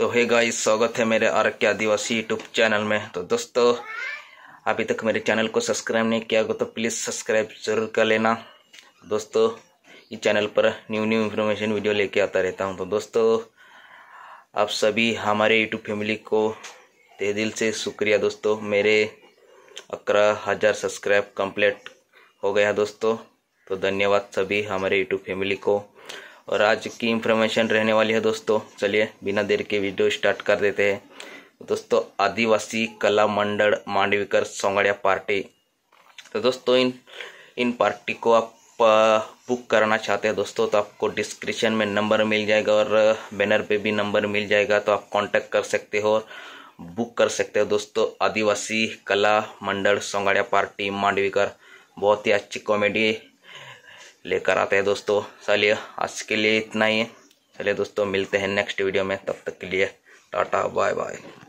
तो hey guys स्वागत है मेरे आर के आदिवासी यूट्यूब चैनल में तो दोस्तों अभी तक मेरे चैनल को सब्सक्राइब नहीं किया होगा तो प्लीज़ सब्सक्राइब जरूर कर लेना दोस्तों इस चैनल पर न्यू न्यू इन्फॉर्मेशन वीडियो लेके आता रहता हूँ तो दोस्तों आप सभी हमारे यूट्यूब फैमिली को तह दिल से शुक्रिया दोस्तों मेरे अक्रह हज़ार सब्सक्राइब कम्प्लीट हो गया दोस्तों तो धन्यवाद सभी हमारे यूट्यूब फैमिली को और आज की इंफॉर्मेशन रहने वाली है दोस्तों चलिए बिना देर के वीडियो स्टार्ट कर देते हैं तो दोस्तों आदिवासी कला मंडल मांडविकर सौगड़िया पार्टी तो दोस्तों इन इन पार्टी को आप बुक करना चाहते हैं दोस्तों तो आपको डिस्क्रिप्शन में नंबर मिल जाएगा और बैनर पे भी नंबर मिल जाएगा तो आप कांटेक्ट कर सकते हो और बुक कर सकते हो दोस्तों आदिवासी कला मंडल सोंगाड़िया पार्टी मांडवीकर बहुत ही अच्छी कॉमेडी लेकर आते हैं दोस्तों चलिए आज के लिए इतना ही चलिए दोस्तों मिलते हैं नेक्स्ट वीडियो में तब तक के लिए टाटा बाय बाय